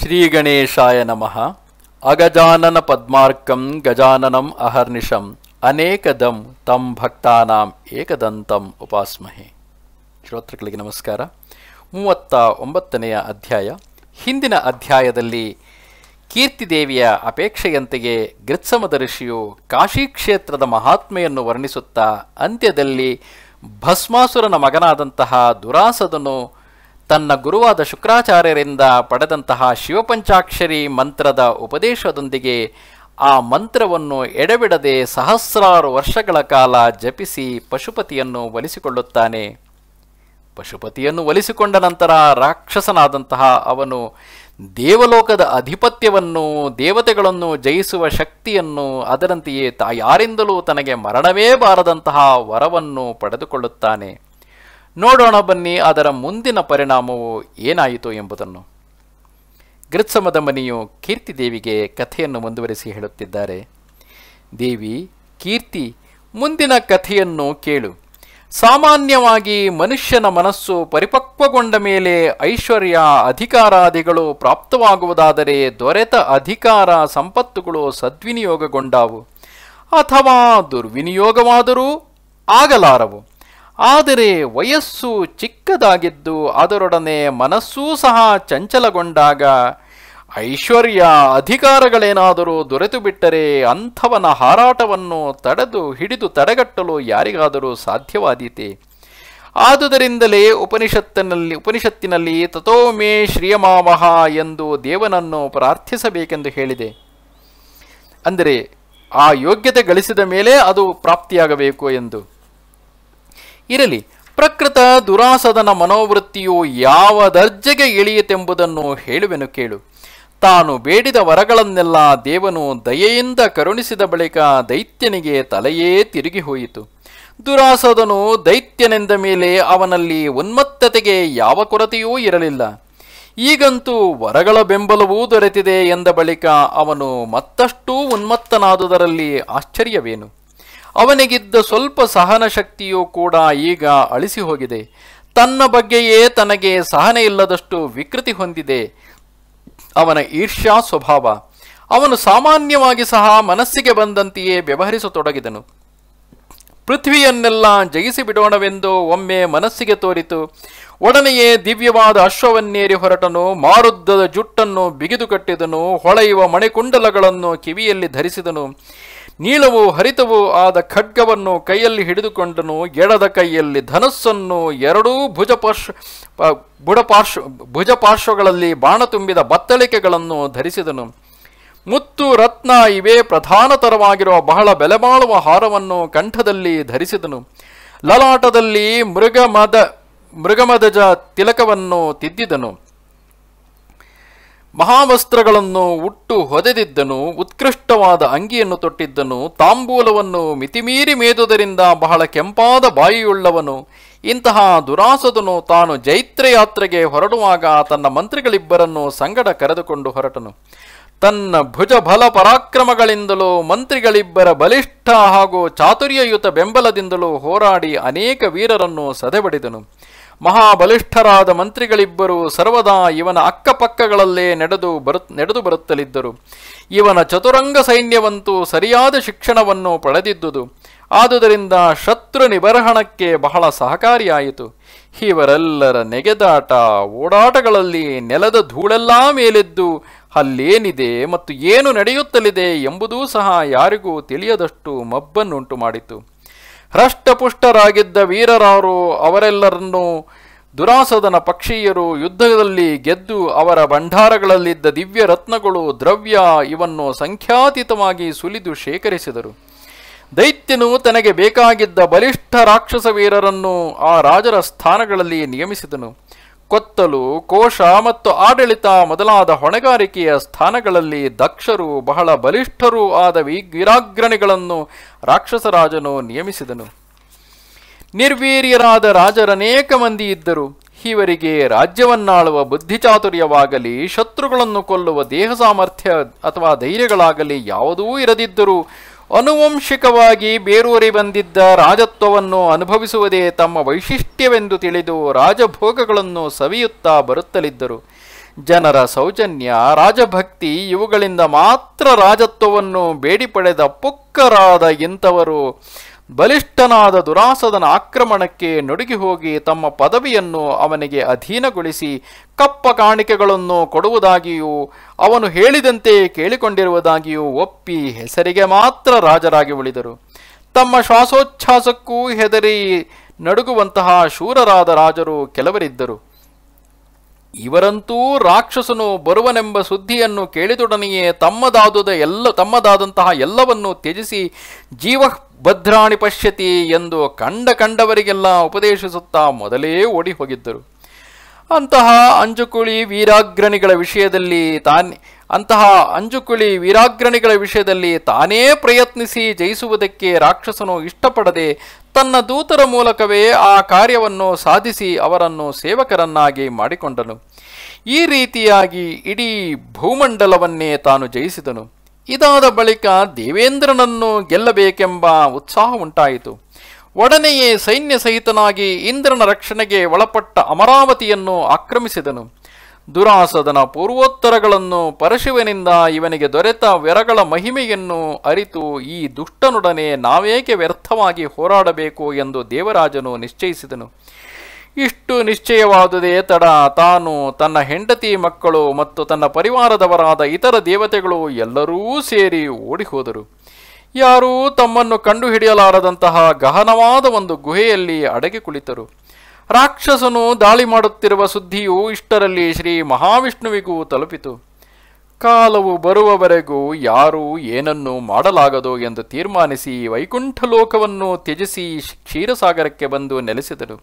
ಶ್ರೀಗಣೇಶಾಯ ನಮಃ ಅಗಜಾನನ ಪದ್ಮಾರ್ಕಂ ಗಜಾನನಂ ಅಹರ್ನಿಶಂ ಅನೇಕದಂ ತಂ ಭಕ್ತಾನಾಂ ಏಕದಂತಂ ಉಪಾಸ್ಮಹೆ ಶ್ರೋತೃಗಳಿಗೆ ನಮಸ್ಕಾರ ಮೂವತ್ತ ಒಂಬತ್ತನೆಯ ಅಧ್ಯಾಯ ಹಿಂದಿನ ಅಧ್ಯಾಯದಲ್ಲಿ ಕೀರ್ತಿದೇವಿಯ ಅಪೇಕ್ಷೆಯಂತೆಯೇ ಗೃತ್ಸಮದ ಋಷಿಯು ಕಾಶಿ ಕ್ಷೇತ್ರದ ಮಹಾತ್ಮೆಯನ್ನು ವರ್ಣಿಸುತ್ತಾ ಅಂತ್ಯದಲ್ಲಿ ಭಸ್ಮಾಸುರನ ಮಗನಾದಂತಹ ದುರಾಸದನು ತನ್ನ ಗುರುವಾದ ಶುಕ್ರಾಚಾರ್ಯರಿಂದ ಪಡೆದಂತಹ ಶಿವಪಂಚಾಕ್ಷರಿ ಮಂತ್ರದ ಉಪದೇಶದೊಂದಿಗೆ ಆ ಮಂತ್ರವನ್ನು ಎಡೆಬಿಡದೆ ಸಹಸ್ರಾರು ವರ್ಷಗಳ ಕಾಲ ಜಪಿಸಿ ಪಶುಪತಿಯನ್ನು ಒಲಿಸಿಕೊಳ್ಳುತ್ತಾನೆ ಪಶುಪತಿಯನ್ನು ಒಲಿಸಿಕೊಂಡ ನಂತರ ರಾಕ್ಷಸನಾದಂತಹ ಅವನು ದೇವಲೋಕದ ಅಧಿಪತ್ಯವನ್ನು ದೇವತೆಗಳನ್ನು ಜಯಿಸುವ ಶಕ್ತಿಯನ್ನು ಅದರಂತೆಯೇ ತಾಯಾರಿಂದಲೂ ತನಗೆ ಮರಣವೇ ಬಾರದಂತಹ ವರವನ್ನು ಪಡೆದುಕೊಳ್ಳುತ್ತಾನೆ ನೋಡೋಣ ಬನ್ನಿ ಅದರ ಮುಂದಿನ ಪರಿಣಾಮವು ಏನಾಯಿತು ಎಂಬುದನ್ನು ಗೃತ್ಸಮದ ಮನಿಯು ಕೀರ್ತಿದೇವಿಗೆ ಕಥೆಯನ್ನು ಮುಂದುವರಿಸಿ ಹೇಳುತ್ತಿದ್ದಾರೆ ದೇವಿ ಕೀರ್ತಿ ಮುಂದಿನ ಕಥೆಯನ್ನು ಕೇಳು ಸಾಮಾನ್ಯವಾಗಿ ಮನುಷ್ಯನ ಮನಸ್ಸು ಪರಿಪಕ್ವಗೊಂಡ ಮೇಲೆ ಐಶ್ವರ್ಯ ಅಧಿಕಾರಾದಿಗಳು ಪ್ರಾಪ್ತವಾಗುವುದಾದರೆ ದೊರೆತ ಅಧಿಕಾರ ಸಂಪತ್ತುಗಳು ಸದ್ವಿನಿಯೋಗಗೊಂಡಾವು ಅಥವಾ ದುರ್ವಿನಿಯೋಗವಾದರೂ ಆಗಲಾರವು ಆದರೆ ವಯಸ್ಸು ಚಿಕ್ಕದಾಗಿದ್ದು ಅದರೊಡನೆ ಮನಸ್ಸೂ ಸಹ ಚಂಚಲಗೊಂಡಾಗ ಐಶ್ವರ್ಯ ಅಧಿಕಾರಗಳೇನಾದರೂ ದೊರೆತು ಬಿಟ್ಟರೆ ಅಂಥವನ ಹಾರಾಟವನ್ನು ತಡೆದು ಹಿಡಿದು ತಡೆಗಟ್ಟಲು ಯಾರಿಗಾದರೂ ಸಾಧ್ಯವಾದೀತೆ ಆದುದರಿಂದಲೇ ಉಪನಿಷತ್ತಿನಲ್ಲಿ ಉಪನಿಷತ್ತಿನಲ್ಲಿ ತಥೋಮೇ ಶ್ರೀಯಮಾಮಹ ಎಂದು ದೇವನನ್ನು ಪ್ರಾರ್ಥಿಸಬೇಕೆಂದು ಹೇಳಿದೆ ಅಂದರೆ ಆ ಯೋಗ್ಯತೆ ಗಳಿಸಿದ ಮೇಲೆ ಅದು ಪ್ರಾಪ್ತಿಯಾಗಬೇಕು ಎಂದು ಇರಲಿ ಪ್ರಕೃತ ದುರಾಸದನ ಮನೋವೃತ್ತಿಯು ಯಾವ ದರ್ಜೆಗೆ ಇಳಿಯಿತೆಂಬುದನ್ನು ಹೇಳುವೆನು ಕೇಳು ತಾನು ಬೇಡಿದ ವರಗಳನ್ನೆಲ್ಲ ದೇವನು ದಯೆಯಿಂದ ಕರುಣಿಸಿದ ಬಳಿಕ ದೈತ್ಯನಿಗೆ ತಲೆಯೇ ತಿರುಗಿ ಹೋಯಿತು ದುರಾಸದನು ದೈತ್ಯನೆಂದ ಮೇಲೆ ಅವನಲ್ಲಿ ಉನ್ಮತ್ತತೆಗೆ ಯಾವ ಕೊರತೆಯೂ ಇರಲಿಲ್ಲ ಈಗಂತೂ ವರಗಳ ಬೆಂಬಲವೂ ದೊರೆತಿದೆ ಎಂದ ಬಳಿಕ ಅವನು ಮತ್ತಷ್ಟೂ ಉನ್ಮತ್ತನಾದುದರಲ್ಲಿ ಆಶ್ಚರ್ಯವೇನು ಅವನಿಗಿದ್ದ ಸ್ವಲ್ಪ ಸಹನ ಶಕ್ತಿಯೂ ಕೂಡ ಈಗ ಅಳಿಸಿ ಹೋಗಿದೆ ತನ್ನ ಬಗ್ಗೆಯೇ ತನಗೆ ಸಹನೆ ಇಲ್ಲದಷ್ಟು ವಿಕೃತಿ ಹೊಂದಿದೆ ಅವನ ಈರ್ಷ್ಯಾ ಸ್ವಭಾವ ಅವನು ಸಾಮಾನ್ಯವಾಗಿ ಸಹ ಮನಸ್ಸಿಗೆ ಬಂದಂತೆಯೇ ವ್ಯವಹರಿಸತೊಡಗಿದನು ಪೃಥ್ವಿಯನ್ನೆಲ್ಲ ಜಯಿಸಿ ಬಿಡೋಣವೆಂದು ಒಮ್ಮೆ ಮನಸ್ಸಿಗೆ ತೋರಿತು ಒಡನೆಯೇ ದಿವ್ಯವಾದ ಅಶ್ವವನ್ನೇರಿ ಹೊರಟನು ಮಾರುದ್ದದ ಜುಟ್ಟನ್ನು ಬಿಗಿದು ಕಟ್ಟಿದನು ಹೊಳೆಯುವ ಮಣಿಕುಂಡಲಗಳನ್ನು ಕಿವಿಯಲ್ಲಿ ಧರಿಸಿದನು ನೀಲವೂ ಹರಿತವೂ ಆದ ಖಡ್ಗವನ್ನು ಕೈಯಲ್ಲಿ ಹಿಡಿದುಕೊಂಡನು ಎಡದ ಕೈಯಲ್ಲಿ ಧನಸ್ಸನ್ನು ಎರಡೂ ಭುಜಪಾರ್ಶ್ವ ಬುಡಪಾರ್ಶ್ವ ಭುಜಪಾರ್ಶ್ವಗಳಲ್ಲಿ ಬಾಣ ತುಂಬಿದ ಬತ್ತಳಿಕೆಗಳನ್ನು ಧರಿಸಿದನು ಮುತ್ತು ರತ್ನ ಇವೇ ಪ್ರಧಾನತರವಾಗಿರುವ ಬಹಳ ಬೆಲೆಬಾಳುವ ಹಾರವನ್ನು ಕಂಠದಲ್ಲಿ ಧರಿಸಿದನು ಲಲಾಟದಲ್ಲಿ ಮೃಗಮದ ಮೃಗಮದಜ ತಿಲಕವನ್ನು ತಿದ್ದಿದನು ಮಹಾವಸ್ತ್ರಗಳನ್ನು ಉಟ್ಟು ಹೊದೆದಿದ್ದನು ಉತ್ಕೃಷ್ಟವಾದ ಅಂಗಿಯನ್ನು ತೊಟ್ಟಿದ್ದನು ತಾಂಬೂಲವನ್ನು ಮಿತಿಮೀರಿ ಮೇದುದರಿಂದ ಬಹಳ ಕೆಂಪಾದ ಬಾಯಿಯುಳ್ಳವನು ಇಂತಹ ದುರಾಸದನು ತಾನು ಜೈತ್ರಯಾತ್ರೆಗೆ ಹೊರಡುವಾಗ ತನ್ನ ಮಂತ್ರಿಗಳಿಬ್ಬರನ್ನು ಸಂಗಡ ಕರೆದುಕೊಂಡು ಹೊರಟನು ತನ್ನ ಭುಜ ಬಲ ಪರಾಕ್ರಮಗಳಿಂದಲೂ ಮಂತ್ರಿಗಳಿಬ್ಬರ ಬಲಿಷ್ಠ ಹಾಗೂ ಚಾತುರ್ಯಯುತ ಬೆಂಬಲದಿಂದಲೂ ಹೋರಾಡಿ ಅನೇಕ ವೀರರನ್ನು ಸದೆಬಡಿದನು ಮಹಾಬಲಿಷ್ಠರಾದ ಮಂತ್ರಿಗಳಿಬ್ಬರು ಸರ್ವದಾ ಇವನ ಅಕ್ಕಪಕ್ಕಗಳಲ್ಲೇ ನಡೆದು ಬರು ನಡೆದು ಬರುತ್ತಲಿದ್ದರು ಇವನ ಚತುರಂಗ ಸೈನ್ಯವಂತೂ ಸರಿಯಾದ ಶಿಕ್ಷಣವನ್ನು ಪಡೆದಿದ್ದುದು ಆದುದರಿಂದ ಶತ್ರು ನಿಬರ್ಹಣಕ್ಕೆ ಬಹಳ ಸಹಕಾರಿಯಾಯಿತು ಇವರೆಲ್ಲರ ನೆಗೆದಾಟ ಓಡಾಟಗಳಲ್ಲಿ ನೆಲದ ಧೂಳೆಲ್ಲ ಮೇಲೆದ್ದು ಅಲ್ಲೇನಿದೆ ಮತ್ತು ಏನು ನಡೆಯುತ್ತಲಿದೆ ಎಂಬುದೂ ಸಹ ಯಾರಿಗೂ ತಿಳಿಯದಷ್ಟು ಮಬ್ಬನ್ನುಂಟು ಮಾಡಿತು ಹೃಷ್ಟಪುಷ್ಟರಾಗಿದ್ದ ವೀರರಾರು ಅವರೆಲ್ಲರನ್ನೂ ದುರಾಸದನ ಪಕ್ಷೀಯರು ಯುದ್ಧದಲ್ಲಿ ಗೆದ್ದು ಅವರ ಭಂಡಾರಗಳಲ್ಲಿದ್ದ ದಿವ್ಯ ರತ್ನಗಳು ದ್ರವ್ಯ ಇವನ್ನು ಸಂಖ್ಯಾತೀತವಾಗಿ ಸುಲಿದು ಶೇಖರಿಸಿದರು ದೈತ್ಯನು ತನಗೆ ಬೇಕಾಗಿದ್ದ ಬಲಿಷ್ಠ ರಾಕ್ಷಸ ವೀರರನ್ನು ಆ ರಾಜರ ಸ್ಥಾನಗಳಲ್ಲಿ ನಿಯಮಿಸಿದನು ಕೊತ್ತಲು ಕೋಶ ಮತ್ತು ಆಡಳಿತ ಮೊದಲಾದ ಹೊಣೆಗಾರಿಕೆಯ ಸ್ಥಾನಗಳಲ್ಲಿ ದಕ್ಷರು ಬಹಳ ಬಲಿಷ್ಠರೂ ಆದ ವೀರಾಗ್ರಣಿಗಳನ್ನು ರಾಕ್ಷಸರಾಜನು ನಿಯಮಿಸಿದನು ನಿರ್ವೀರ್ಯರಾದ ರಾಜರನೇಕ ಮಂದಿ ಇದ್ದರು ಇವರಿಗೆ ರಾಜ್ಯವನ್ನಾಳುವ ಬುದ್ಧಿಚಾತುರ್ಯವಾಗಲಿ ಶತ್ರುಗಳನ್ನು ಕೊಲ್ಲುವ ದೇಹ ಸಾಮರ್ಥ್ಯ ಅಥವಾ ಧೈರ್ಯಗಳಾಗಲಿ ಯಾವುದೂ ಇರದಿದ್ದರೂ ಅನುವಂಶಿಕವಾಗಿ ಬೇರೂರಿ ಬಂದಿದ್ದ ರಾಜತ್ವವನ್ನು ಅನುಭವಿಸುವುದೇ ತಮ್ಮ ವೈಶಿಷ್ಟ್ಯವೆಂದು ತಿಳಿದು ರಾಜಭೋಗಗಳನ್ನು ಸವಿಯುತ್ತಾ ಬರುತ್ತಲಿದ್ದರು ಜನರ ಸೌಜನ್ಯ ರಾಜಭಕ್ತಿ ಇವುಗಳಿಂದ ಮಾತ್ರ ರಾಜತ್ವವನ್ನು ಬೇಡಿ ಪಡೆದ ಪುಕ್ಕರಾದ ಇಂಥವರು ಬಲಿಷ್ಠನಾದ ದುರಾಸದನ ಆಕ್ರಮಣಕ್ಕೆ ನಡುಗಿ ಹೋಗಿ ತಮ್ಮ ಪದವಿಯನ್ನು ಅವನಿಗೆ ಅಧೀನಗೊಳಿಸಿ ಕಪ್ಪ ಕಾಣಿಕೆಗಳನ್ನು ಕೊಡುವುದಾಗಿಯೂ ಅವನು ಹೇಳಿದಂತೆ ಕೇಳಿಕೊಂಡಿರುವುದಾಗಿಯೂ ಒಪ್ಪಿ ಹೆಸರಿಗೆ ಮಾತ್ರ ರಾಜರಾಗಿ ಉಳಿದರು ತಮ್ಮ ಶ್ವಾಸೋಚ್ಛಾಸಕ್ಕೂ ಹೆದರಿ ನಡುಗುವಂತಹ ಶೂರರಾದ ರಾಜರು ಕೆಲವರಿದ್ದರು ಇವರಂತೂ ರಾಕ್ಷಸನು ಬರುವನೆಂಬ ಸುದ್ದಿಯನ್ನು ಕೇಳಿದೊಡನೆಯೇ ತಮ್ಮದಾದುದ ಎಲ್ಲ ತಮ್ಮದಾದಂತಹ ಎಲ್ಲವನ್ನೂ ತ್ಯಜಿಸಿ ಜೀವ ಭದ್ರಾಣಿ ಪಶ್ಯತಿ ಎಂದು ಕಂಡ ಕಂಡವರಿಗೆಲ್ಲ ಉಪದೇಶಿಸುತ್ತಾ ಮೊದಲೇ ಓಡಿ ಹೋಗಿದ್ದರು ಅಂತಹ ಅಂಜುಕುಳಿ ವೀರಾಗ್ರಣಿಗಳ ವಿಷಯದಲ್ಲಿ ತಾನೆ ಅಂತಹ ಅಂಜುಕುಳಿ ವೀರಾಗ್ರಣಿಗಳ ವಿಷಯದಲ್ಲಿ ತಾನೇ ಪ್ರಯತ್ನಿಸಿ ಜಯಿಸುವುದಕ್ಕೆ ರಾಕ್ಷಸನು ಇಷ್ಟಪಡದೆ ತನ್ನ ದೂತರ ಮೂಲಕವೇ ಆ ಕಾರ್ಯವನ್ನು ಸಾಧಿಸಿ ಅವರನ್ನು ಸೇವಕರನ್ನಾಗಿ ಮಾಡಿಕೊಂಡನು ಈ ರೀತಿಯಾಗಿ ಇಡೀ ಭೂಮಂಡಲವನ್ನೇ ತಾನು ಜಯಿಸಿದನು ಇದಾದ ಬಳಿಕ ದೇವೇಂದ್ರನನ್ನು ಗೆಲ್ಲಬೇಕೆಂಬ ಉತ್ಸಾಹ ಉಂಟಾಯಿತು ಒಡನೆಯೇ ಸೈನ್ಯ ಸಹಿತನಾಗಿ ಇಂದ್ರನ ರಕ್ಷಣೆಗೆ ಒಳಪಟ್ಟ ಅಮರಾವತಿಯನ್ನು ಆಕ್ರಮಿಸಿದನು ದುರಾಸದನ ಪೂರ್ವೋತ್ತರಗಳನ್ನು ಪರಶಿವನಿಂದ ಇವನಿಗೆ ದೊರೆತ ವೆರಗಳ ಮಹಿಮೆಯನ್ನು ಅರಿತು ಈ ದುಷ್ಟನೊಡನೆ ನಾವೇಕೆ ವ್ಯರ್ಥವಾಗಿ ಹೋರಾಡಬೇಕು ಎಂದು ದೇವರಾಜನು ನಿಶ್ಚಯಿಸಿದನು ಇಷ್ಟು ನಿಶ್ಚಯವಾದುದೇ ತಡ ತಾನು ತನ್ನ ಹೆಂಡತಿ ಮಕ್ಕಳು ಮತ್ತು ತನ್ನ ಪರಿವಾರದವರಾದ ಇತರ ದೇವತೆಗಳು ಎಲ್ಲರೂ ಸೇರಿ ಓಡಿಹೋದರು ಯಾರೂ ತಮ್ಮನ್ನು ಕಂಡುಹಿಡಿಯಲಾರದಂತಹ ಗಹನವಾದ ಒಂದು ಗುಹೆಯಲ್ಲಿ ಅಡಗಿ ಕುಳಿತರು ರಾಕ್ಷಸನು ದಾಳಿ ಮಾಡುತ್ತಿರುವ ಸುದ್ದಿಯು ಇಷ್ಟರಲ್ಲಿ ಶ್ರೀ ಮಹಾವಿಷ್ಣುವಿಗೂ ತಲುಪಿತು ಕಾಲವು ಬರುವವರೆಗೂ ಯಾರೂ ಏನನ್ನೂ ಮಾಡಲಾಗದು ಎಂದು ತೀರ್ಮಾನಿಸಿ ವೈಕುಂಠ ತ್ಯಜಿಸಿ ಕ್ಷೀರಸಾಗರಕ್ಕೆ ಬಂದು ನೆಲೆಸಿದರು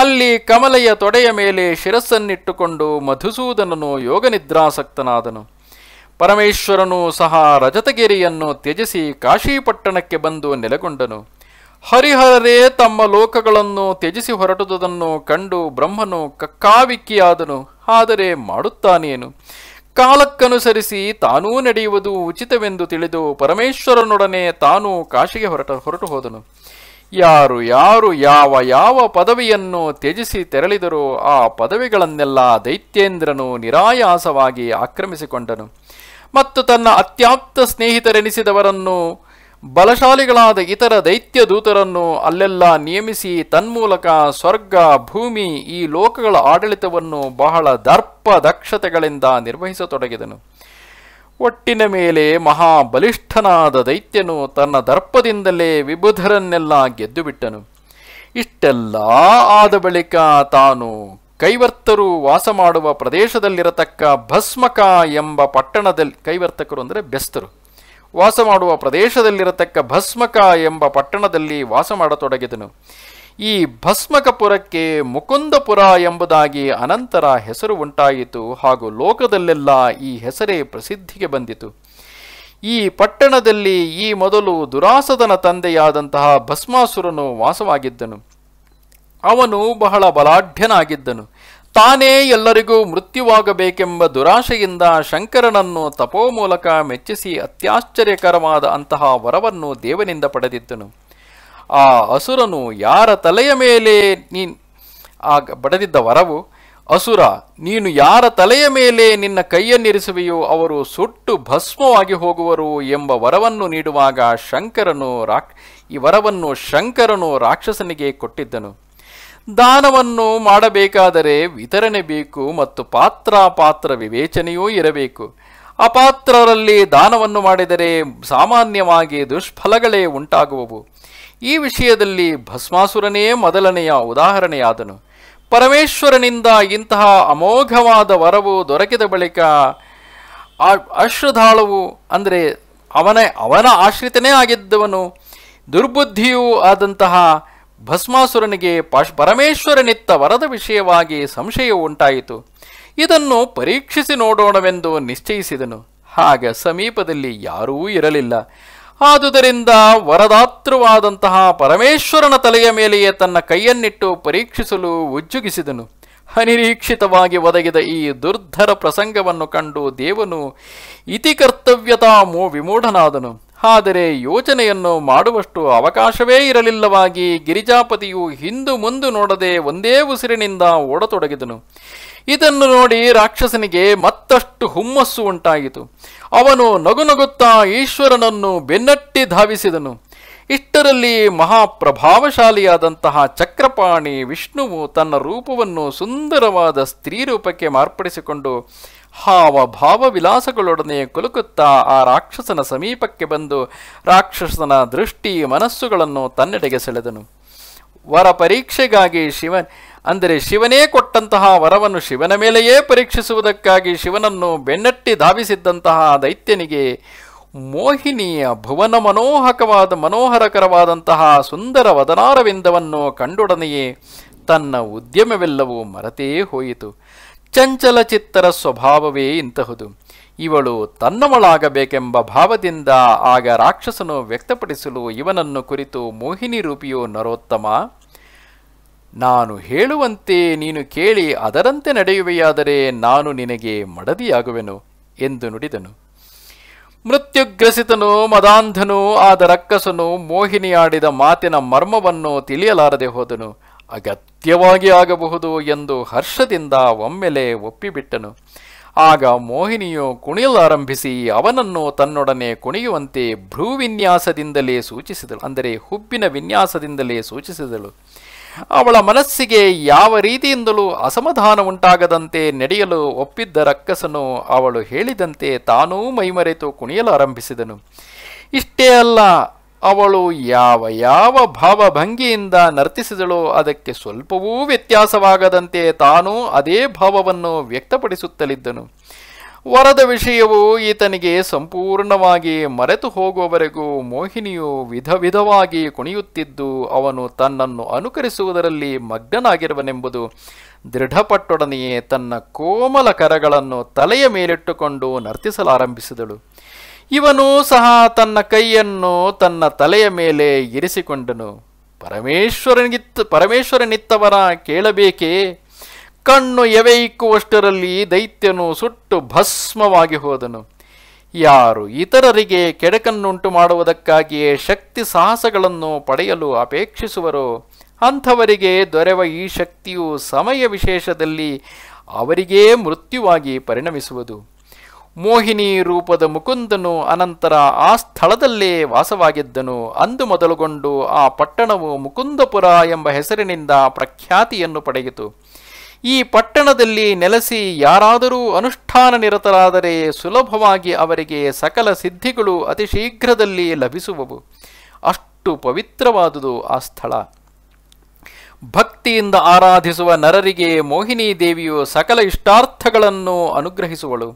ಅಲ್ಲಿ ಕಮಲೆಯ ತೊಡೆಯ ಮೇಲೆ ಶಿರಸ್ಸನ್ನಿಟ್ಟುಕೊಂಡು ಮಧುಸೂದನನು ಯೋಗನಿದ್ರಾಸಕ್ತನಾದನು ಪರಮೇಶ್ವರನು ಸಹ ರಜತಗಿರಿಯನ್ನು ತ್ಯಜಿಸಿ ಕಾಶಿಪಟ್ಟಣಕ್ಕೆ ಬಂದು ನೆಲೆಗೊಂಡನು ಹರಿಹರರೇ ತಮ್ಮ ಲೋಕಗಳನ್ನು ತ್ಯಜಿಸಿ ಹೊರಟುದನ್ನು ಕಂಡು ಬ್ರಹ್ಮನು ಕಕ್ಕಾವಿಕ್ಕಿಯಾದನು ಆದರೆ ಮಾಡುತ್ತಾನೇನು ಕಾಲಕ್ಕನುಸರಿಸಿ ತಾನೂ ನಡೆಯುವುದು ಉಚಿತವೆಂದು ತಿಳಿದು ಪರಮೇಶ್ವರನೊಡನೆ ತಾನೂ ಕಾಶಿಗೆ ಹೊರಟ ಹೊರಟು ಹೋದನು ಯಾರು ಯಾರು ಯಾವ ಯಾವ ಪದವಿಯನ್ನು ತ್ಯಜಿಸಿ ತೆರಳಿದರೂ ಆ ಪದವಿಗಳನ್ನೆಲ್ಲ ದೈತ್ಯೇಂದ್ರನು ನಿರಾಯಾಸವಾಗಿ ಆಕ್ರಮಿಸಿಕೊಂಡನು ಮತ್ತು ತನ್ನ ಅತ್ಯಾಪ್ತ ಸ್ನೇಹಿತರೆನಿಸಿದವರನ್ನು ಬಲಶಾಲಿಗಳಾದ ಇತರ ದೈತ್ಯ ದೂತರನ್ನು ಅಲ್ಲೆಲ್ಲ ನಿಯಮಿಸಿ ತನ್ಮೂಲಕ ಸ್ವರ್ಗ ಭೂಮಿ ಈ ಲೋಕಗಳ ಆಡಳಿತವನ್ನು ಬಹಳ ದರ್ಪ ದಕ್ಷತೆಗಳಿಂದ ನಿರ್ವಹಿಸತೊಡಗಿದನು ಒಟ್ಟಿನ ಮೇಲೆ ಮಹಾಬಲಿಷ್ಠನಾದ ದೈತ್ಯನು ತನ್ನ ದರ್ಪದಿಂದಲೇ ವಿಬುಧರನ್ನೆಲ್ಲ ಗೆದ್ದುಬಿಟ್ಟನು ಇಷ್ಟೆಲ್ಲ ಆದ ಬಳಿಕ ತಾನು ಕೈವರ್ತರು ವಾಸ ಮಾಡುವ ಪ್ರದೇಶದಲ್ಲಿರತಕ್ಕ ಭಸ್ಮಕ ಎಂಬ ಪಟ್ಟಣದಲ್ಲಿ ಕೈವರ್ತಕರು ಅಂದರೆ ಬೆಸ್ತರು ವಾಸ ಮಾಡುವ ಪ್ರದೇಶದಲ್ಲಿರತಕ್ಕ ಭಸ್ಮಕ ಎಂಬ ಪಟ್ಟಣದಲ್ಲಿ ವಾಸ ಮಾಡತೊಡಗಿದನು ಈ ಭಸ್ಮಕಪುರಕ್ಕೆ ಮುಕುಂದಪುರ ಎಂಬುದಾಗಿ ಅನಂತರ ಹೆಸರು ಉಂಟಾಯಿತು ಹಾಗೂ ಲೋಕದಲ್ಲೆಲ್ಲ ಈ ಹೆಸರೇ ಪ್ರಸಿದ್ಧಿಗೆ ಬಂದಿತು ಈ ಪಟ್ಟಣದಲ್ಲಿ ಈ ಮೊದಲು ದುರಾಸದನ ತಂದೆಯಾದಂತಹ ಭಸ್ಮಾಸುರನು ವಾಸವಾಗಿದ್ದನು ಅವನು ಬಹಳ ಬಲಾಢ್ಯನಾಗಿದ್ದನು ತಾನೇ ಎಲ್ಲರಿಗೂ ಮೃತ್ಯುವಾಗಬೇಕೆಂಬ ದುರಾಶೆಯಿಂದ ಶಂಕರನನ್ನು ತಪೋ ಮೂಲಕ ಮೆಚ್ಚಿಸಿ ಅತ್ಯಾಶ್ಚರ್ಯಕರವಾದ ಅಂತಹ ವರವನ್ನು ದೇವನಿಂದ ಪಡೆದಿದ್ದನು ಆ ಅಸುರನು ಯಾರ ತಲೆಯ ಮೇಲೆ ನೀ ಬಡದಿದ್ದ ವರವು ಅಸುರ ನೀನು ಯಾರ ತಲೆಯ ಮೇಲೆ ನಿನ್ನ ಕೈಯನ್ನಿರಿಸುವೆಯೋ ಅವರು ಸುಟ್ಟು ಭಸ್ಮವಾಗಿ ಹೋಗುವರು ಎಂಬ ವರವನ್ನು ನೀಡುವಾಗ ಶಂಕರನು ರಾಕ್ ಈ ವರವನ್ನು ಶಂಕರನು ರಾಕ್ಷಸನಿಗೆ ಕೊಟ್ಟಿದ್ದನು ದಾನವನ್ನು ಮಾಡಬೇಕಾದರೆ ವಿತರಣೆ ಬೇಕು ಮತ್ತು ಪಾತ್ರ ಪಾತ್ರ ವಿವೇಚನೆಯೂ ಇರಬೇಕು ಅಪಾತ್ರರಲ್ಲಿ ದಾನವನ್ನು ಮಾಡಿದರೆ ಸಾಮಾನ್ಯವಾಗಿ ದುಷ್ಫಲಗಳೇ ಉಂಟಾಗುವವು ಈ ವಿಷಯದಲ್ಲಿ ಭಸ್ಮಾಸುರನೇ ಮೊದಲನೆಯ ಉದಾಹರಣೆಯಾದನು ಪರಮೇಶ್ವರನಿಂದ ಇಂತಹ ಅಮೋಘವಾದ ವರವು ದೊರಕಿದ ಬಳಿಕ ಅಶ್ವಧಾಳವು ಅಂದರೆ ಅವನೇ ಅವನ ಆಶ್ರಿತನೇ ಆಗಿದ್ದವನು ದುರ್ಬುದ್ಧಿಯೂ ಆದಂತಹ ಭಸ್ಮಾಸುರನಿಗೆ ಪಾಶ್ ಪರಮೇಶ್ವರನಿತ್ತ ವರದ ವಿಷಯವಾಗಿ ಸಂಶಯ ಉಂಟಾಯಿತು ಇದನ್ನು ಪರೀಕ್ಷಿಸಿ ನೋಡೋಣವೆಂದು ನಿಶ್ಚಯಿಸಿದನು ಆಗ ಸಮೀಪದಲ್ಲಿ ಯಾರೂ ಇರಲಿಲ್ಲ ಆದುದರಿಂದ ವರದಾತೃವಾದಂತಹ ಪರಮೇಶ್ವರನ ತಲೆಯ ಮೇಲೆಯೇ ತನ್ನ ಕೈಯನ್ನಿಟ್ಟು ಪರೀಕ್ಷಿಸಲು ಉಜ್ಜುಗಿಸಿದನು ಅನಿರೀಕ್ಷಿತವಾಗಿ ಒದಗಿದ ಈ ದುರ್ಧರ ಪ್ರಸಂಗವನ್ನು ಕಂಡು ದೇವನು ಇತಿ ಕರ್ತವ್ಯತಾ ವಿಮೂಢನಾದನು ಆದರೆ ಯೋಚನೆಯನ್ನು ಮಾಡುವಷ್ಟು ಅವಕಾಶವೇ ಇರಲಿಲ್ಲವಾಗಿ ಗಿರಿಜಾಪತಿಯು ಹಿಂದು ಮುಂದು ನೋಡದೆ ಒಂದೇ ಉಸಿರಿನಿಂದ ಓಡತೊಡಗಿದನು ಇದನ್ನು ನೋಡಿ ರಾಕ್ಷಸನಿಗೆ ಮತ್ತಷ್ಟು ಹುಮ್ಮಸ್ಸು ಉಂಟಾಯಿತು ಅವನು ನಗುನಗುತ್ತಾ ಈಶ್ವರನನ್ನು ಬೆನ್ನಟ್ಟಿ ಧಾವಿಸಿದನು ಇಷ್ಟರಲ್ಲಿ ಮಹಾಪ್ರಭಾವಶಾಲಿಯಾದಂತಹ ಚಕ್ರಪಾಣಿ ವಿಷ್ಣುವು ತನ್ನ ರೂಪವನ್ನು ಸುಂದರವಾದ ಸ್ತ್ರೀ ರೂಪಕ್ಕೆ ಮಾರ್ಪಡಿಸಿಕೊಂಡು ಹಾವಭಾವ ವಿಲಾಸಗಳೊಡನೆ ಕುಲುಕುತ್ತಾ ಆ ರಾಕ್ಷಸನ ಸಮೀಪಕ್ಕೆ ಬಂದು ರಾಕ್ಷಸನ ದೃಷ್ಟಿ ಮನಸ್ಸುಗಳನ್ನು ತನ್ನೆಡೆಗೆ ಸೆಳೆದನು ವರ ಪರೀಕ್ಷೆಗಾಗಿ ಶಿವನ್ ಅಂದರೆ ಶಿವನೇ ಕೊಟ್ಟಂತಹ ವರವನ್ನು ಶಿವನ ಮೇಲೆಯೇ ಪರೀಕ್ಷಿಸುವುದಕ್ಕಾಗಿ ಶಿವನನ್ನು ಬೆನ್ನಟ್ಟಿ ಧಾವಿಸಿದ್ದಂತಹ ದೈತ್ಯನಿಗೆ ಮೋಹಿನಿಯ ಭುವನ ಮನೋಹಕವಾದ ಮನೋಹರಕರವಾದಂತಹ ಸುಂದರ ವದನಾರವಿಂದವನ್ನು ಕಂಡೊಡನೆಯೇ ತನ್ನ ಉದ್ಯಮವೆಲ್ಲವೂ ಮರತೇ ಹೋಯಿತು ಚಂಚಲಚಿತ್ತರ ಸ್ವಭಾವವೇ ಇಂತಹುದು ಇವಳು ತನ್ನವಳಾಗಬೇಕೆಂಬ ಭಾವದಿಂದ ಆಗ ರಾಕ್ಷಸನು ವ್ಯಕ್ತಪಡಿಸಲು ಇವನನ್ನು ಕುರಿತು ಮೋಹಿನಿ ರೂಪಿಯೋ ನರೋತ್ತಮ ನಾನು ಹೇಳುವಂತೆ ನೀನು ಕೇಳಿ ಅದರಂತೆ ನಡೆಯುವೆಯಾದರೆ ನಾನು ನಿನಗೆ ಮಡದಿಯಾಗುವೆನು ಎಂದು ನುಡಿದನು ಮೃತ್ಯುಗ್ರಸಿತನೋ ಮದಾಂಧನೂ ಆದ ರಕ್ಕಸನು ಮೋಹಿನಿಯಾಡಿದ ಮಾತಿನ ಮರ್ಮವನ್ನು ತಿಳಿಯಲಾರದೆ ಹೋದನು ಅಗತ್ಯವಾಗಿ ಆಗಬಹುದು ಎಂದು ಹರ್ಷದಿಂದ ಒಮ್ಮೆಲೆ ಒಪ್ಪಿಬಿಟ್ಟನು ಆಗ ಮೋಹಿನಿಯು ಕುಣಿಯಲಾರಂಭಿಸಿ ಅವನನ್ನು ತನ್ನೊಡನೆ ಕುಣಿಯುವಂತೆ ಭ್ರೂವಿನ್ಯಾಸದಿಂದಲೇ ಸೂಚಿಸಿದಳು ಅಂದರೆ ಹುಬ್ಬಿನ ವಿನ್ಯಾಸದಿಂದಲೇ ಸೂಚಿಸಿದಳು ಅವಳ ಮನಸ್ಸಿಗೆ ಯಾವ ರೀತಿಯಿಂದಲೂ ಅಸಮಾಧಾನ ಉಂಟಾಗದಂತೆ ನಡೆಯಲು ಒಪ್ಪಿದ್ದ ರಕ್ಕಸನು ಅವಳು ಹೇಳಿದಂತೆ ತಾನೂ ಮೈಮರೆತು ಕುಣಿಯಲಾರಂಭಿಸಿದನು ಇಷ್ಟೇ ಅಲ್ಲ ಅವಳು ಯಾವ ಯಾವ ಭಾವಭಂಗಿಯಿಂದ ನರ್ತಿಸಿದಳೋ ಅದಕ್ಕೆ ಸ್ವಲ್ಪವೂ ವ್ಯತ್ಯಾಸವಾಗದಂತೆ ತಾನೂ ಅದೇ ಭಾವವನ್ನು ವ್ಯಕ್ತಪಡಿಸುತ್ತಲಿದ್ದನು ವರದ ವಿಷಯವು ಈತನಿಗೆ ಸಂಪೂರ್ಣವಾಗಿ ಮರೆತು ಹೋಗುವವರೆಗೂ ಮೋಹಿನಿಯು ವಿಧ ವಿಧವಾಗಿ ಕುಣಿಯುತ್ತಿದ್ದು ಅವನು ತನ್ನನ್ನು ಅನುಕರಿಸುವುದರಲ್ಲಿ ಮಗ್ನನಾಗಿರುವನೆಂಬುದು ದೃಢಪಟ್ಟೊಡನೆಯೇ ತನ್ನ ಕೋಮಲ ಕರಗಳನ್ನು ತಲೆಯ ಮೇಲಿಟ್ಟುಕೊಂಡು ನರ್ತಿಸಲಾರಂಭಿಸಿದಳು ಇವನು ಸಹ ತನ್ನ ಕೈಯನ್ನು ತನ್ನ ತಲೆಯ ಮೇಲೆ ಇರಿಸಿಕೊಂಡನು ಪರಮೇಶ್ವರನಿತ್ತ ಪರಮೇಶ್ವರನಿತ್ತವರ ಕೇಳಬೇಕೇ ಕಣ್ಣು ಎವೆಯಿಕ್ಕುವಷ್ಟರಲ್ಲಿ ದೈತ್ಯನು ಸುಟ್ಟು ಭಸ್ಮವಾಗಿ ಹೋದನು ಯಾರು ಇತರರಿಗೆ ಕೆಡಕನ್ನುಂಟು ಮಾಡುವುದಕ್ಕಾಗಿಯೇ ಶಕ್ತಿ ಸಾಹಸಗಳನ್ನು ಪಡೆಯಲು ಅಪೇಕ್ಷಿಸುವರೋ ಅಂಥವರಿಗೆ ದೊರೆವ ಈ ಶಕ್ತಿಯು ಸಮಯ ವಿಶೇಷದಲ್ಲಿ ಅವರಿಗೇ ಮೃತ್ಯುವಾಗಿ ಪರಿಣಮಿಸುವುದು ಮೋಹಿನಿ ರೂಪದ ಮುಕುಂದನು ಅನಂತರ ಆ ಸ್ಥಳದಲ್ಲೇ ವಾಸವಾಗಿದ್ದನು ಅಂದು ಮೊದಲುಗೊಂಡು ಆ ಪಟ್ಟಣವು ಮುಕುಂದಪುರ ಎಂಬ ಹೆಸರಿನಿಂದ ಪ್ರಖ್ಯಾತಿಯನ್ನು ಪಡೆಯಿತು ಈ ಪಟ್ಟಣದಲ್ಲಿ ನೆಲೆಸಿ ಯಾರಾದರೂ ಅನುಷ್ಠಾನ ನಿರತರಾದರೆ ಸುಲಭವಾಗಿ ಅವರಿಗೆ ಸಕಲ ಸಿದ್ಧಿಗಳು ಅತಿ ಶೀಘ್ರದಲ್ಲಿ ಲಭಿಸುವವು ಅಷ್ಟು ಪವಿತ್ರವಾದುದು ಆ ಸ್ಥಳ ಭಕ್ತಿಯಿಂದ ಆರಾಧಿಸುವ ನರರಿಗೆ ಮೋಹಿನಿ ದೇವಿಯು ಸಕಲ ಇಷ್ಟಾರ್ಥಗಳನ್ನು ಅನುಗ್ರಹಿಸುವಳು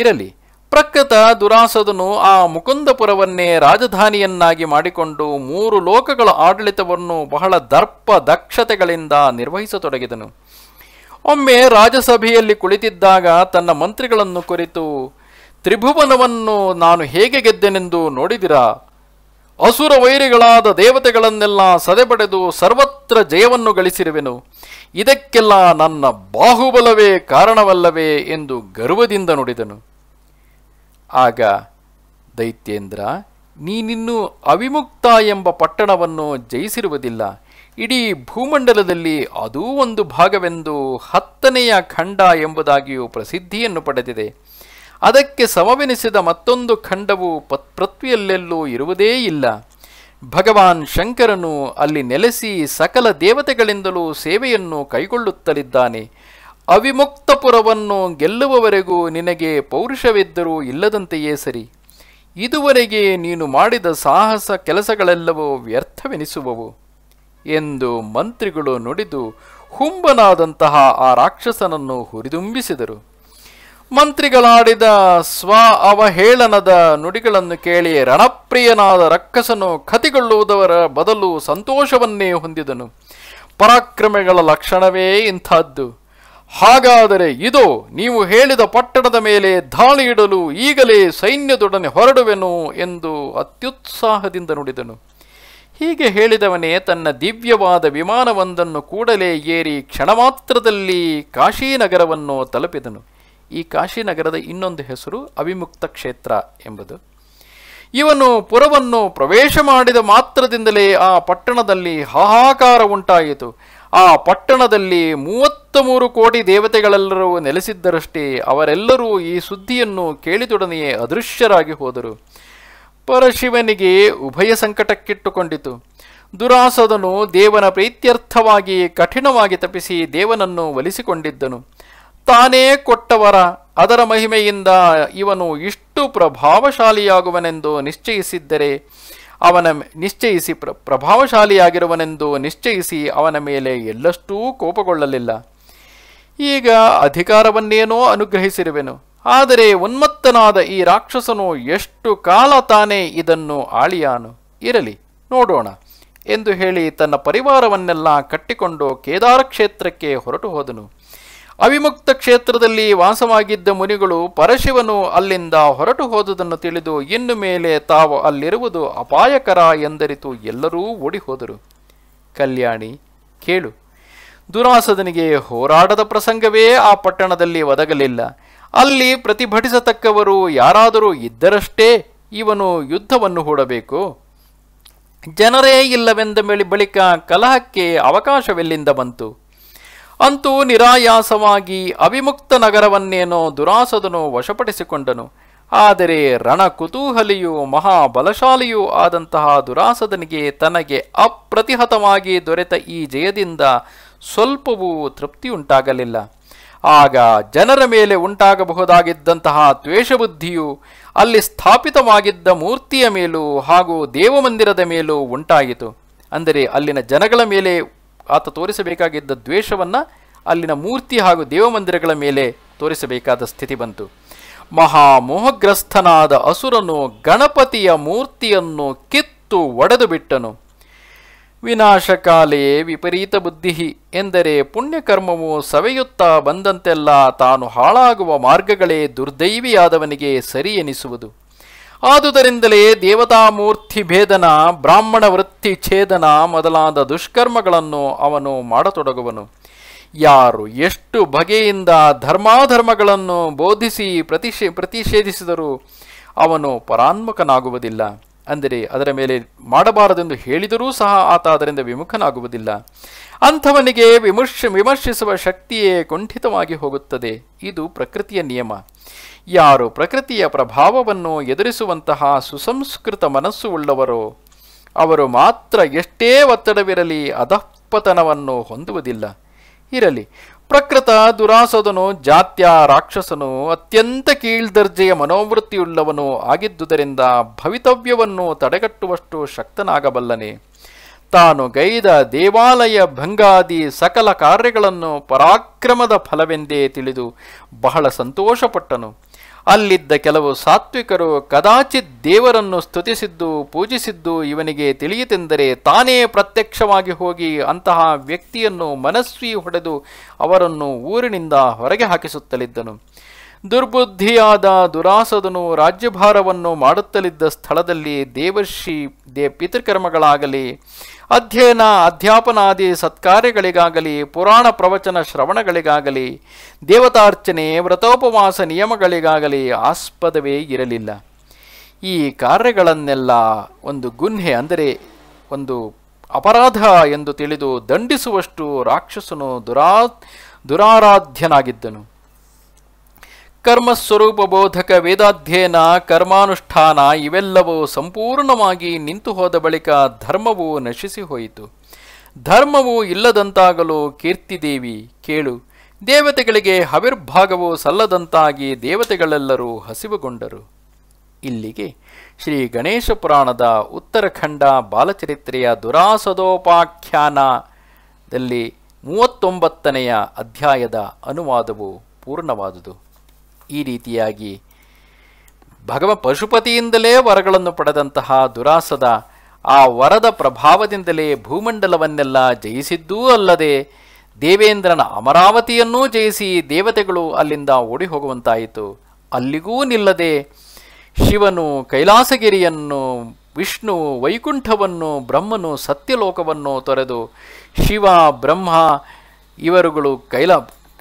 ಇರಲಿ ಪ್ರಕೃತ ದುರಾಸದನು ಆ ಮುಕುಂದಪುರವನ್ನೇ ರಾಜಧಾನಿಯನ್ನಾಗಿ ಮಾಡಿಕೊಂಡು ಮೂರು ಲೋಕಗಳ ಆಡಳಿತವನ್ನು ಬಹಳ ದರ್ಪ ದಕ್ಷತೆಗಳಿಂದ ನಿರ್ವಹಿಸತೊಡಗಿದನು ಒಮ್ಮೆ ರಾಜಸಭೆಯಲ್ಲಿ ಕುಳಿತಿದ್ದಾಗ ತನ್ನ ಮಂತ್ರಿಗಳನ್ನು ಕುರಿತು ತ್ರಿಭುವನವನ್ನು ನಾನು ಹೇಗೆ ಗೆದ್ದೆನೆಂದು ನೋಡಿದಿರಾ ಅಸುರ ವೈರಿಗಳಾದ ದೇವತೆಗಳನ್ನೆಲ್ಲ ಸದೆಬಡೆದು ಸರ್ವತ್ರ ಜಯವನ್ನು ಗಳಿಸಿರುವೆನು ಇದಕ್ಕೆಲ್ಲ ನನ್ನ ಬಾಹುಬಲವೇ ಕಾರಣವಲ್ಲವೇ ಎಂದು ಗರ್ವದಿಂದ ನುಡಿದನು ಆಗ ದೈತ್ಯೇಂದ್ರ ನೀನಿನ್ನೂ ಅವಿಮುಕ್ತ ಎಂಬ ಪಟ್ಟಣವನ್ನು ಜಯಿಸಿರುವುದಿಲ್ಲ ಇಡೀ ಭೂಮಂಡಲದಲ್ಲಿ ಅದೂ ಒಂದು ಭಾಗವೆಂದು ಹತ್ತನೆಯ ಖಂಡ ಎಂಬುದಾಗಿಯೂ ಪ್ರಸಿದ್ಧಿಯನ್ನು ಪಡೆದಿದೆ ಅದಕ್ಕೆ ಸಮವೆನಿಸಿದ ಮತ್ತೊಂದು ಖಂಡವು ಪತ್ ಪೃಥ್ವಿಯಲ್ಲೆಲ್ಲೂ ಇರುವುದೇ ಇಲ್ಲ ಭಗವಾನ್ ಶಂಕರನು ಅಲ್ಲಿ ನೆಲೆಸಿ ಸಕಲ ದೇವತೆಗಳಿಂದಲೂ ಸೇವೆಯನ್ನು ಕೈಗೊಳ್ಳುತ್ತಲಿದ್ದಾನೆ ಅವಿಮುಕ್ತಪುರವನ್ನು ಗೆಲ್ಲುವವರೆಗೂ ನಿನಗೆ ಪೌರುಷವಿದ್ದರೂ ಇಲ್ಲದಂತೆಯೇ ಸರಿ ಇದುವರೆಗೆ ನೀನು ಮಾಡಿದ ಸಾಹಸ ಕೆಲಸಗಳೆಲ್ಲವೂ ವ್ಯರ್ಥವೆನಿಸುವವು ಎಂದು ಮಂತ್ರಿಗಳು ನುಡಿದು ಹುಂಬನಾದಂತಹ ಆ ರಾಕ್ಷಸನನ್ನು ಹುರಿದುಂಬಿಸಿದರು ಮಂತ್ರಿಗಳಾಡಿದ ಸ್ವ ಅವಹೇಳನದ ನುಡಿಗಳನ್ನು ಕೇಳಿ ರಣಪ್ರಿಯನಾದ ರಕ್ಕಸನು ಕತಿಗೊಳ್ಳುವುದರ ಬದಲು ಸಂತೋಷವನ್ನೇ ಹೊಂದಿದನು ಪರಾಕ್ರಮಗಳ ಲಕ್ಷಣವೇ ಇಂಥದ್ದು ಹಾಗಾದರೆ ಇದು ನೀವು ಹೇಳಿದ ಪಟ್ಟಣದ ಮೇಲೆ ದಾಳಿ ಇಡಲು ಈಗಲೇ ಸೈನ್ಯದೊಡನೆ ಹೊರಡುವೆನು ಎಂದು ಅತ್ಯುತ್ಸಾಹದಿಂದ ನುಡಿದನು ಹೀಗೆ ಹೇಳಿದವನೇ ತನ್ನ ದಿವ್ಯವಾದ ವಿಮಾನವೊಂದನ್ನು ಕೂಡಲೇ ಏರಿ ಕ್ಷಣಮಾತ್ರದಲ್ಲಿ ಕಾಶೀನಗರವನ್ನು ತಲುಪಿದನು ಈ ಕಾಶಿನಗರದ ಇನ್ನೊಂದು ಹೆಸರು ಅವಿಮುಕ್ತ ಕ್ಷೇತ್ರ ಎಂಬುದು ಇವನು ಪುರವನ್ನು ಪ್ರವೇಶ ಮಾಡಿದ ಮಾತ್ರದಿಂದಲೇ ಆ ಪಟ್ಟಣದಲ್ಲಿ ಹಾಹಾಕಾರ ಉಂಟಾಯಿತು ಆ ಪಟ್ಟಣದಲ್ಲಿ ಮೂವತ್ತ ಮೂರು ಕೋಟಿ ದೇವತೆಗಳೆಲ್ಲರೂ ನೆಲೆಸಿದ್ದರಷ್ಟೇ ಅವರೆಲ್ಲರೂ ಈ ಸುದ್ದಿಯನ್ನು ಕೇಳಿದೊಡನೆಯೇ ಅದೃಶ್ಯರಾಗಿ ಹೋದರು ಪರಶಿವನಿಗೆ ಉಭಯ ಸಂಕಟಕ್ಕಿಟ್ಟುಕೊಂಡಿತು ದುರಾಸದನು ದೇವನ ಪ್ರೀತ್ಯರ್ಥವಾಗಿ ಕಠಿಣವಾಗಿ ತಪಿಸಿ ದೇವನನ್ನು ಒಲಿಸಿಕೊಂಡಿದ್ದನು ತಾನೇ ಕೊಟ್ಟ ಕೊಟ್ಟವರ ಅದರ ಮಹಿಮೆಯಿಂದ ಇವನು ಇಷ್ಟು ಪ್ರಭಾವಶಾಲಿಯಾಗುವನೆಂದು ನಿಶ್ಚಯಿಸಿದ್ದರೆ ಅವನ ನಿಶ್ಚಯಿಸಿ ಪ್ರ ಪ್ರಭಾವಶಾಲಿಯಾಗಿರುವನೆಂದು ನಿಶ್ಚಯಿಸಿ ಅವನ ಮೇಲೆ ಎಲ್ಲಷ್ಟೂ ಕೋಪಗೊಳ್ಳಲಿಲ್ಲ ಈಗ ಅಧಿಕಾರವನ್ನೇನೋ ಅನುಗ್ರಹಿಸಿರುವೆನು ಆದರೆ ಉನ್ಮತ್ತನಾದ ಈ ರಾಕ್ಷಸನು ಎಷ್ಟು ಕಾಲ ತಾನೇ ಇದನ್ನು ಆಳಿಯಾನು ಇರಲಿ ನೋಡೋಣ ಎಂದು ಹೇಳಿ ತನ್ನ ಪರಿವಾರವನ್ನೆಲ್ಲ ಕಟ್ಟಿಕೊಂಡು ಕೇದಾರ ಕ್ಷೇತ್ರಕ್ಕೆ ಹೊರಟು ಹೋದನು ಅವಿಮುಕ್ತ ಕ್ಷೇತ್ರದಲ್ಲಿ ವಾಸವಾಗಿದ್ದ ಮುನಿಗಳು ಪರಶಿವನು ಅಲ್ಲಿಂದ ಹೊರಟು ಹೋದುದನ್ನು ತಿಳಿದು ಇನ್ನು ಮೇಲೆ ತಾವು ಅಲ್ಲಿರುವುದು ಅಪಾಯಕರ ಎಂದರಿತು ಎಲ್ಲರೂ ಓಡಿಹೋದರು ಕಲ್ಯಾಣಿ ಕೇಳು ದುರಾಸದನಿಗೆ ಹೋರಾಟದ ಪ್ರಸಂಗವೇ ಆ ಪಟ್ಟಣದಲ್ಲಿ ಒದಗಲಿಲ್ಲ ಅಲ್ಲಿ ಪ್ರತಿಭಟಿಸತಕ್ಕವರು ಯಾರಾದರೂ ಇದ್ದರಷ್ಟೇ ಇವನು ಯುದ್ಧವನ್ನು ಹೂಡಬೇಕು ಜನರೇ ಇಲ್ಲವೆಂದ ಮೇಲೆ ಬಳಿಕ ಕಲಹಕ್ಕೆ ಅವಕಾಶವೆಲ್ಲಿಂದ ಬಂತು ಅಂತೂ ನಿರಾಯಾಸವಾಗಿ ಅವಿಮುಕ್ತ ನಗರವನ್ನೇನೋ ದುರಾಸದನು ವಶಪಡಿಸಿಕೊಂಡನು ಆದರೆ ರಣ ಕುತೂಹಲಿಯೂ ಮಹಾಬಲಶಾಲಿಯೂ ಆದಂತಹ ದುರಾಸದನಿಗೆ ತನಗೆ ಅಪ್ರತಿಹತವಾಗಿ ದೊರೆತ ಈ ಜಯದಿಂದ ಸ್ವಲ್ಪವೂ ತೃಪ್ತಿಯುಂಟಾಗಲಿಲ್ಲ ಆಗ ಜನರ ಮೇಲೆ ಉಂಟಾಗಬಹುದಾಗಿದ್ದಂತಹ ದ್ವೇಷಬುದ್ಧಿಯು ಅಲ್ಲಿ ಸ್ಥಾಪಿತವಾಗಿದ್ದ ಮೂರ್ತಿಯ ಮೇಲೂ ಹಾಗೂ ದೇವಮಂದಿರದ ಮೇಲೂ ಉಂಟಾಯಿತು ಅಂದರೆ ಅಲ್ಲಿನ ಜನಗಳ ಮೇಲೆ ಆತ ತೋರಿಸಬೇಕಾಗಿದ್ದ ದ್ವೇಷವನ್ನು ಅಲ್ಲಿನ ಮೂರ್ತಿ ಹಾಗೂ ದೇವಮಂದಿರಗಳ ಮೇಲೆ ತೋರಿಸಬೇಕಾದ ಸ್ಥಿತಿ ಬಂತು ಮಹಾಮೋಹಗ್ರಸ್ಥನಾದ ಅಸುರನು ಗಣಪತಿಯ ಮೂರ್ತಿಯನ್ನು ಕಿತ್ತು ಒಡೆದು ಬಿಟ್ಟನು ವಿನಾಶಕಾಲೇ ವಿಪರೀತ ಬುದ್ಧಿ ಎಂದರೆ ಪುಣ್ಯಕರ್ಮವು ಸವೆಯುತ್ತಾ ಬಂದಂತೆಲ್ಲ ತಾನು ಹಾಳಾಗುವ ಮಾರ್ಗಗಳೇ ದುರ್ದೈವಿಯಾದವನಿಗೆ ಸರಿ ಎನಿಸುವುದು ಆದುದರಿಂದಲೇ ದೇವತಾಮೂರ್ತಿ ಭೇದನ ಬ್ರಾಹ್ಮಣ ವೃತ್ತಿ ಛೇದನ ಮೊದಲಾದ ದುಷ್ಕರ್ಮಗಳನ್ನು ಅವನು ಮಾಡತೊಡಗುವನು ಯಾರು ಎಷ್ಟು ಬಗೆಯಿಂದ ಧರ್ಮಾಧರ್ಮಗಳನ್ನು ಬೋಧಿಸಿ ಪ್ರತಿಷೇ ಪ್ರತಿಷೇಧಿಸಿದರೂ ಅವನು ಪರಾನ್ಮುಖನಾಗುವುದಿಲ್ಲ ಅಂದರೆ ಅದರ ಮೇಲೆ ಮಾಡಬಾರದೆಂದು ಹೇಳಿದರೂ ಸಹ ಆತ ಅದರಿಂದ ವಿಮುಖನಾಗುವುದಿಲ್ಲ ಅಂಥವನಿಗೆ ವಿಮರ್ಶ ವಿಮರ್ಶಿಸುವ ಶಕ್ತಿಯೇ ಕುಂಠಿತವಾಗಿ ಹೋಗುತ್ತದೆ ಇದು ಪ್ರಕೃತಿಯ ನಿಯಮ ಯಾರು ಪ್ರಕೃತಿಯ ಪ್ರಭಾವವನ್ನು ಎದುರಿಸುವಂತಹ ಸುಸಂಸ್ಕೃತ ಮನಸ್ಸು ಉಳ್ಳವರೋ ಅವರು ಮಾತ್ರ ಎಷ್ಟೇ ಒತ್ತಡವಿರಲಿ ಅಧಃಪತನವನ್ನು ಹೊಂದುವುದಿಲ್ಲ ಇರಲಿ ಪ್ರಕೃತ ದುರಾಸದನು ಜಾತ್ಯ ರಾಕ್ಷಸನು ಅತ್ಯಂತ ಕೀಳ್ದರ್ಜೆಯ ಮನೋವೃತ್ತಿಯುಳ್ಳವನು ಆಗಿದ್ದುದರಿಂದ ಭವಿತವ್ಯವನ್ನು ತಡೆಗಟ್ಟುವಷ್ಟು ಶಕ್ತನಾಗಬಲ್ಲನೆ ತಾನು ಗೈದ ದೇವಾಲಯ ಭಂಗಾದಿ ಸಕಲ ಕಾರ್ಯಗಳನ್ನು ಪರಾಕ್ರಮದ ಫಲವೆಂದೇ ತಿಳಿದು ಬಹಳ ಸಂತೋಷಪಟ್ಟನು ಅಲ್ಲಿದ್ದ ಕೆಲವು ಸಾತ್ವಿಕರು ಕದಾಚಿತ್ ದೇವರನ್ನು ಸ್ತುತಿಸಿದ್ದು ಪೂಜಿಸಿದ್ದು ಇವನಿಗೆ ತಿಳಿಯಿತೆಂದರೆ ತಾನೇ ಪ್ರತ್ಯಕ್ಷವಾಗಿ ಹೋಗಿ ಅಂತಹ ವ್ಯಕ್ತಿಯನ್ನು ಮನಸ್ವಿ ಹೊಡೆದು ಅವರನ್ನು ಊರಿನಿಂದ ಹೊರಗೆ ಹಾಕಿಸುತ್ತಲಿದ್ದನು ದುರ್ಬುದ್ಧಿಯಾದ ದುರಾಸದನು ರಾಜ್ಯಭಾರವನ್ನು ಮಾಡುತ್ತಲಿದ್ದ ಸ್ಥಳದಲ್ಲಿ ದೇವರ್ಷಿ ದೇ ಪಿತೃಕರ್ಮಗಳಾಗಲಿ ಅಧ್ಯಯನ ಅಧ್ಯಾಪನಾದಿ ಸತ್ಕಾರ್ಯಗಳಿಗಾಗಲಿ ಪುರಾಣ ಪ್ರವಚನ ಶ್ರವಣಗಳಿಗಾಗಲಿ ದೇವತಾರ್ಚನೆ ವ್ರತೋಪವಾಸ ನಿಯಮಗಳಿಗಾಗಲಿ ಆಸ್ಪದವೇ ಇರಲಿಲ್ಲ ಈ ಕಾರ್ಯಗಳನ್ನೆಲ್ಲ ಒಂದು ಗುನ್ಹೆ ಅಂದರೆ ಒಂದು ಅಪರಾಧ ಎಂದು ತಿಳಿದು ದಂಡಿಸುವಷ್ಟು ರಾಕ್ಷಸನು ದುರಾ ದುರಾರಾಧ್ಯನಾಗಿದ್ದನು ಕರ್ಮಸ್ವರೂಪ ಬೋಧಕ ವೇದಾಧ್ಯಯನ ಕರ್ಮಾನುಷ್ಠಾನ ಇವೆಲ್ಲವೂ ಸಂಪೂರ್ಣವಾಗಿ ನಿಂತು ಹೋದ ಬಳಿಕ ಧರ್ಮವು ನಶಿಸಿ ಹೋಯಿತು ಧರ್ಮವು ಇಲ್ಲದಂತಾಗಲು ಕೀರ್ತಿದೇವಿ ಕೇಳು ದೇವತೆಗಳಿಗೆ ಹವಿರ್ಭಾಗವು ಸಲ್ಲದಂತಾಗಿ ದೇವತೆಗಳೆಲ್ಲರೂ ಹಸಿವುಗೊಂಡರು ಇಲ್ಲಿಗೆ ಶ್ರೀ ಗಣೇಶ ಪುರಾಣದ ಉತ್ತರಖಂಡ ಬಾಲಚರಿತ್ರೆಯ ದುರಾಸದೋಪಾಖ್ಯಾನದಲ್ಲಿ ಮೂವತ್ತೊಂಬತ್ತನೆಯ ಅಧ್ಯಾಯದ ಅನುವಾದವು ಪೂರ್ಣವಾದುದು ಈ ರೀತಿಯಾಗಿ ಭಗವ ಪಶುಪತಿಯಿಂದಲೇ ವರಗಳನ್ನು ಪಡೆದಂತಹ ದುರಾಸದ ಆ ವರದ ಪ್ರಭಾವದಿಂದಲೇ ಭೂಮಂಡಲವನ್ನೆಲ್ಲ ಜಯಿಸಿದ್ದೂ ಅಲ್ಲದೆ ದೇವೇಂದ್ರನ ಅಮರಾವತಿಯನ್ನೂ ಜಯಿಸಿ ದೇವತೆಗಳು ಅಲ್ಲಿಂದ ಓಡಿ ಹೋಗುವಂತಾಯಿತು ಅಲ್ಲಿಗೂ ನಿಲ್ಲದೆ ಶಿವನು ಕೈಲಾಸಗಿರಿಯನ್ನು ವಿಷ್ಣು ವೈಕುಂಠವನ್ನು ಬ್ರಹ್ಮನು ಸತ್ಯಲೋಕವನ್ನು ತೊರೆದು ಶಿವ ಬ್ರಹ್ಮ ಇವರುಗಳು ಕೈಲ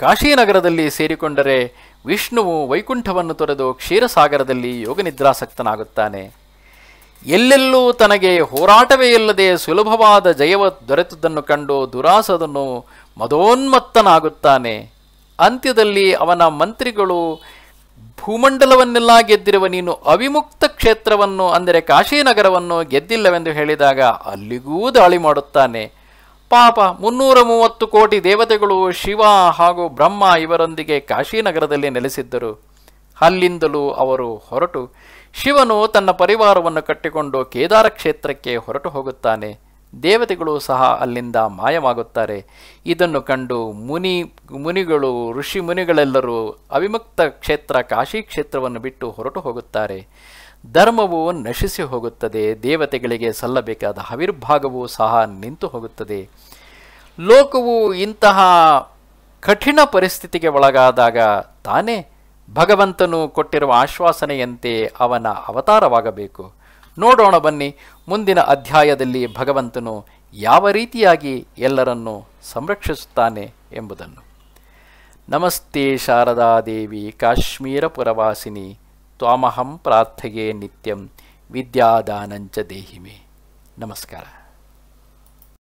ಕಾಶಿನಗರದಲ್ಲಿ ಸೇರಿಕೊಂಡರೆ ವಿಷ್ಣುವು ವೈಕುಂಠವನ್ನು ತೊರೆದು ಕ್ಷೀರಸಾಗರದಲ್ಲಿ ಯೋಗನಿದ್ರಾಸಕ್ತನಾಗುತ್ತಾನೆ ಎಲ್ಲೆಲ್ಲೂ ತನಗೆ ಹೋರಾಟವೇ ಇಲ್ಲದೆ ಸುಲಭವಾದ ಜಯವ ದೊರೆತದ್ದನ್ನು ಕಂಡು ದುರಾಸದನ್ನು ಮದೋನ್ಮತ್ತನಾಗುತ್ತಾನೆ ಅಂತ್ಯದಲ್ಲಿ ಅವನ ಮಂತ್ರಿಗಳು ಭೂಮಂಡಲವನ್ನೆಲ್ಲ ಗೆದ್ದಿರುವ ನೀನು ಅವಿಮುಕ್ತ ಕ್ಷೇತ್ರವನ್ನು ಅಂದರೆ ಕಾಶಿನಗರವನ್ನು ಗೆದ್ದಿಲ್ಲವೆಂದು ಹೇಳಿದಾಗ ಅಲ್ಲಿಗೂ ದಾಳಿ ಮಾಡುತ್ತಾನೆ ಪಾಪ ಮುನ್ನೂರ ಮೂವತ್ತು ಕೋಟಿ ದೇವತೆಗಳು ಶಿವ ಹಾಗೂ ಬ್ರಹ್ಮ ಇವರೊಂದಿಗೆ ಕಾಶಿನಗರದಲ್ಲಿ ನೆಲೆಸಿದ್ದರು ಅಲ್ಲಿಂದಲೂ ಅವರು ಹೊರಟು ಶಿವನು ತನ್ನ ಪರಿವಾರವನ್ನು ಕಟ್ಟಿಕೊಂಡು ಕೇದಾರ ಕ್ಷೇತ್ರಕ್ಕೆ ಹೊರಟು ಹೋಗುತ್ತಾನೆ ದೇವತೆಗಳು ಸಹ ಅಲ್ಲಿಂದ ಮಾಯವಾಗುತ್ತಾರೆ ಇದನ್ನು ಕಂಡು ಮುನಿ ಮುನಿಗಳು ಋಷಿ ಮುನಿಗಳೆಲ್ಲರೂ ಅವಿಮುಕ್ತ ಕ್ಷೇತ್ರ ಕಾಶಿ ಕ್ಷೇತ್ರವನ್ನು ಬಿಟ್ಟು ಹೊರಟು ಹೋಗುತ್ತಾರೆ ಧರ್ಮವು ನಶಿಸಿ ಹೋಗುತ್ತದೆ ದೇವತೆಗಳಿಗೆ ಸಲ್ಲಬೇಕಾದ ಹವಿರ್ಭಾಗವೂ ಸಹ ನಿಂತು ಹೋಗುತ್ತದೆ ಲೋಕವು ಇಂತಹ ಕಠಿಣ ಪರಿಸ್ಥಿತಿಗೆ ಒಳಗಾದಾಗ ತಾನೇ ಭಗವಂತನು ಕೊಟ್ಟಿರುವ ಆಶ್ವಾಸನೆಯಂತೆ ಅವನ ಅವತಾರವಾಗಬೇಕು ನೋಡೋಣ ಬನ್ನಿ ಮುಂದಿನ ಅಧ್ಯಾಯದಲ್ಲಿ ಭಗವಂತನು ಯಾವ ರೀತಿಯಾಗಿ ಎಲ್ಲರನ್ನು ಸಂರಕ್ಷಿಸುತ್ತಾನೆ ಎಂಬುದನ್ನು ನಮಸ್ತೆ ಶಾರದಾದೇವಿ ಕಾಶ್ಮೀರ ಪುರವಾಸಿನಿ ತ್ವಾಮಹಂ ಪ್ರಾರ್ಥೆಯೇ ನಿತ್ಯಂ ವಿದ್ಯಾದಾನಂಚ ದೇಹಿ ಮೇ ನಮಸ್ಕಾರ